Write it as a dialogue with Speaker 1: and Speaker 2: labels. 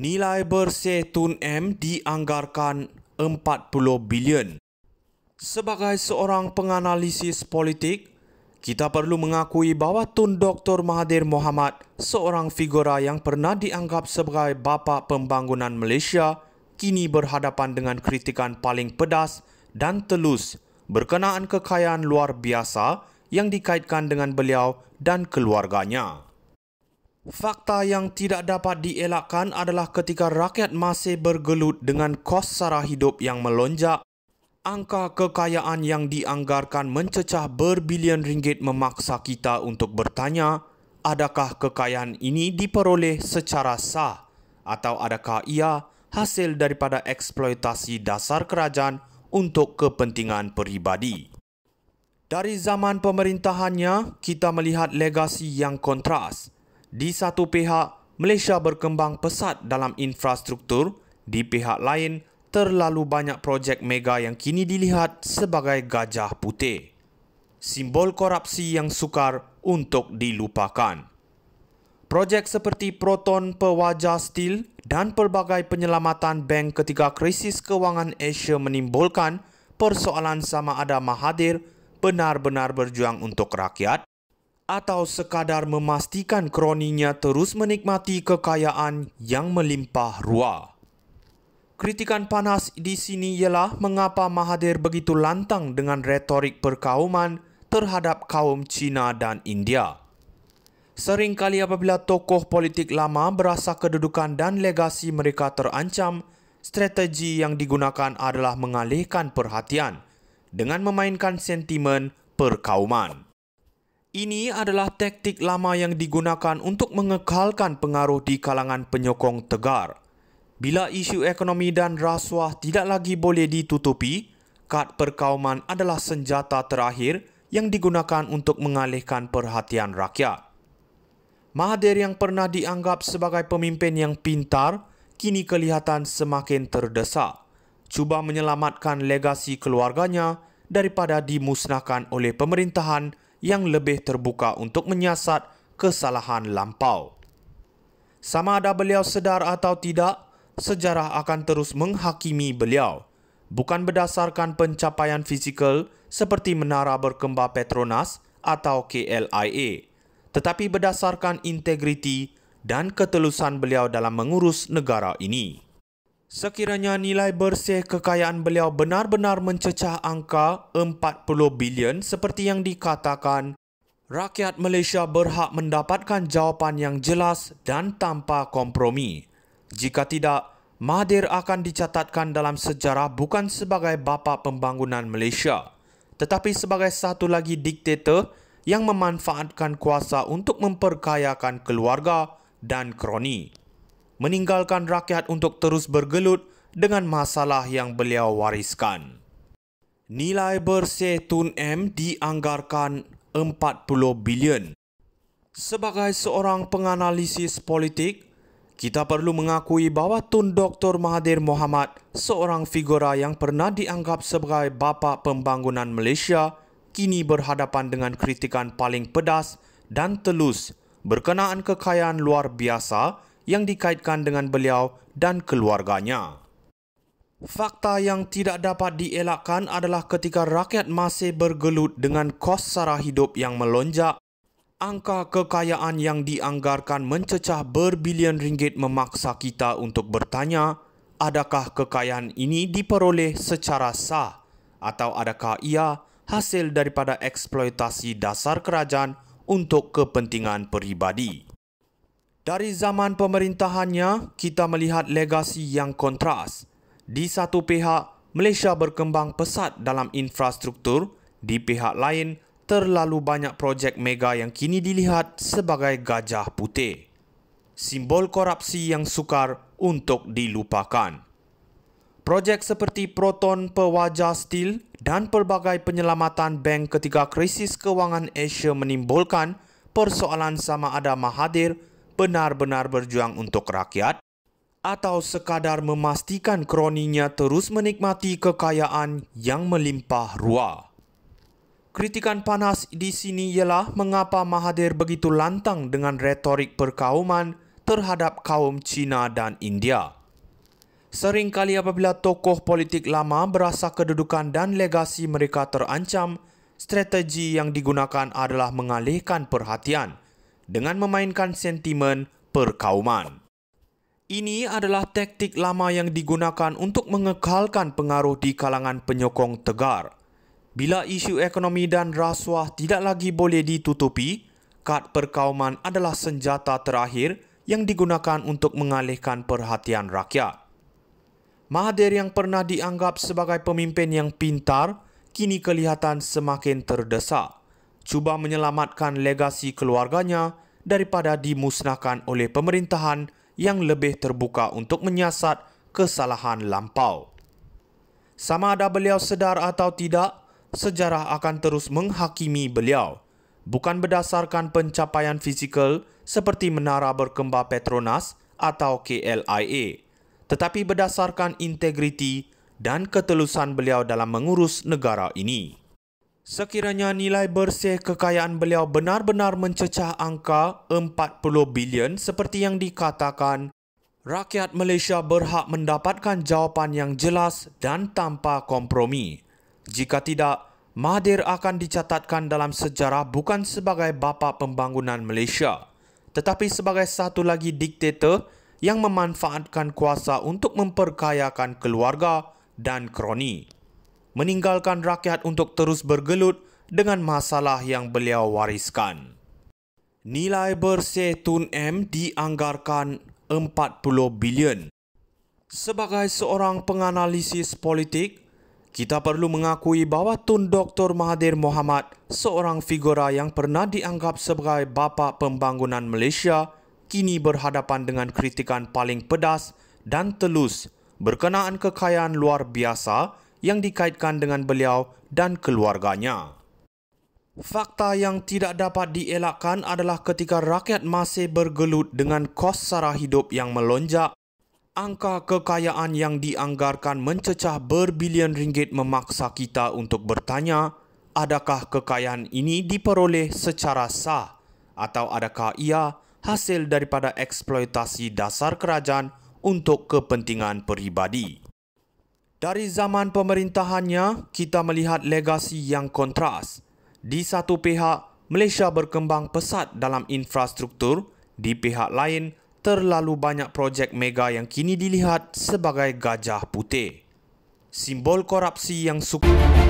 Speaker 1: Nilai bersih Tun M dianggarkan 40 bilion. Sebagai seorang penganalisis politik, kita perlu mengakui bahawa Tun Dr. Mahathir Mohamad, seorang figura yang pernah dianggap sebagai bapa pembangunan Malaysia, kini berhadapan dengan kritikan paling pedas dan telus berkenaan kekayaan luar biasa yang dikaitkan dengan beliau dan keluarganya. Fakta yang tidak dapat dielakkan adalah ketika rakyat masih bergelut dengan kos sara hidup yang melonjak, angka kekayaan yang dianggarkan mencecah berbilion ringgit memaksa kita untuk bertanya, adakah kekayaan ini diperoleh secara sah atau adakah ia hasil daripada eksploitasi dasar kerajaan untuk kepentingan peribadi. Dari zaman pemerintahannya, kita melihat legasi yang kontras – di satu pihak, Malaysia berkembang pesat dalam infrastruktur, di pihak lain terlalu banyak projek mega yang kini dilihat sebagai gajah putih. Simbol korupsi yang sukar untuk dilupakan. Projek seperti Proton Pewaja Steel dan pelbagai penyelamatan bank ketika krisis kewangan Asia menimbulkan persoalan sama ada Mahathir benar-benar berjuang untuk rakyat atau sekadar memastikan kroninya terus menikmati kekayaan yang melimpah ruah. Kritikan panas di sini ialah mengapa Mahathir begitu lantang dengan retorik perkauman terhadap kaum Cina dan India. Sering kali apabila tokoh politik lama berasa kedudukan dan legasi mereka terancam, strategi yang digunakan adalah mengalihkan perhatian dengan memainkan sentimen perkauman. Ini adalah taktik lama yang digunakan untuk mengekalkan pengaruh di kalangan penyokong tegar. Bila isu ekonomi dan rasuah tidak lagi boleh ditutupi, kad perkauman adalah senjata terakhir yang digunakan untuk mengalihkan perhatian rakyat. Mahathir yang pernah dianggap sebagai pemimpin yang pintar, kini kelihatan semakin terdesak. Cuba menyelamatkan legasi keluarganya daripada dimusnahkan oleh pemerintahan yang lebih terbuka untuk menyiasat kesalahan lampau. Sama ada beliau sedar atau tidak, sejarah akan terus menghakimi beliau, bukan berdasarkan pencapaian fizikal seperti Menara Berkembar Petronas atau KLIA, tetapi berdasarkan integriti dan ketelusan beliau dalam mengurus negara ini. Sekiranya nilai bersih kekayaan beliau benar-benar mencecah angka 40 bilion seperti yang dikatakan, rakyat Malaysia berhak mendapatkan jawapan yang jelas dan tanpa kompromi. Jika tidak, Mahathir akan dicatatkan dalam sejarah bukan sebagai bapa pembangunan Malaysia, tetapi sebagai satu lagi diktator yang memanfaatkan kuasa untuk memperkayakan keluarga dan kroni meninggalkan rakyat untuk terus bergelut dengan masalah yang beliau wariskan. Nilai bersih Tun M dianggarkan 40 bilion. Sebagai seorang penganalisis politik, kita perlu mengakui bahawa Tun Dr. Mahathir Mohamad, seorang figura yang pernah dianggap sebagai bapa pembangunan Malaysia, kini berhadapan dengan kritikan paling pedas dan telus berkenaan kekayaan luar biasa yang dikaitkan dengan beliau dan keluarganya. Fakta yang tidak dapat dielakkan adalah ketika rakyat masih bergelut dengan kos sara hidup yang melonjak, angka kekayaan yang dianggarkan mencecah berbilion ringgit memaksa kita untuk bertanya, adakah kekayaan ini diperoleh secara sah atau adakah ia hasil daripada eksploitasi dasar kerajaan untuk kepentingan peribadi? Dari zaman pemerintahannya, kita melihat legasi yang kontras. Di satu pihak, Malaysia berkembang pesat dalam infrastruktur, di pihak lain, terlalu banyak projek mega yang kini dilihat sebagai gajah putih. Simbol korupsi yang sukar untuk dilupakan. Projek seperti Proton Pewajah Steel dan pelbagai penyelamatan bank ketika krisis kewangan Asia menimbulkan persoalan sama ada Mahathir benar-benar berjuang untuk rakyat atau sekadar memastikan kroninya terus menikmati kekayaan yang melimpah ruah. Kritikan panas di sini ialah mengapa Mahathir begitu lantang dengan retorik perkauman terhadap kaum Cina dan India. Sering kali apabila tokoh politik lama berasa kedudukan dan legasi mereka terancam, strategi yang digunakan adalah mengalihkan perhatian – dengan memainkan sentimen perkauman. Ini adalah taktik lama yang digunakan untuk mengekalkan pengaruh di kalangan penyokong tegar. Bila isu ekonomi dan rasuah tidak lagi boleh ditutupi, kad perkauman adalah senjata terakhir yang digunakan untuk mengalihkan perhatian rakyat. Mahathir yang pernah dianggap sebagai pemimpin yang pintar, kini kelihatan semakin terdesak cuba menyelamatkan legasi keluarganya daripada dimusnahkan oleh pemerintahan yang lebih terbuka untuk menyiasat kesalahan lampau. Sama ada beliau sedar atau tidak, sejarah akan terus menghakimi beliau, bukan berdasarkan pencapaian fizikal seperti Menara Berkembar Petronas atau KLIA, tetapi berdasarkan integriti dan ketelusan beliau dalam mengurus negara ini. Sekiranya nilai bersih kekayaan beliau benar-benar mencecah angka 40 bilion seperti yang dikatakan, rakyat Malaysia berhak mendapatkan jawapan yang jelas dan tanpa kompromi. Jika tidak, Mahathir akan dicatatkan dalam sejarah bukan sebagai bapa pembangunan Malaysia, tetapi sebagai satu lagi diktator yang memanfaatkan kuasa untuk memperkayakan keluarga dan kroni meninggalkan rakyat untuk terus bergelut dengan masalah yang beliau wariskan. Nilai bersih Tun M dianggarkan 40 bilion. Sebagai seorang penganalisis politik, kita perlu mengakui bahawa Tun Dr. Mahathir Mohamad seorang figura yang pernah dianggap sebagai bapa pembangunan Malaysia kini berhadapan dengan kritikan paling pedas dan telus berkenaan kekayaan luar biasa yang dikaitkan dengan beliau dan keluarganya. Fakta yang tidak dapat dielakkan adalah ketika rakyat masih bergelut dengan kos sara hidup yang melonjak, angka kekayaan yang dianggarkan mencecah berbilion ringgit memaksa kita untuk bertanya, adakah kekayaan ini diperoleh secara sah atau adakah ia hasil daripada eksploitasi dasar kerajaan untuk kepentingan peribadi? Dari zaman pemerintahannya, kita melihat legasi yang kontras. Di satu pihak, Malaysia berkembang pesat dalam infrastruktur, di pihak lain, terlalu banyak projek mega yang kini dilihat sebagai gajah putih. Simbol korupsi yang suku...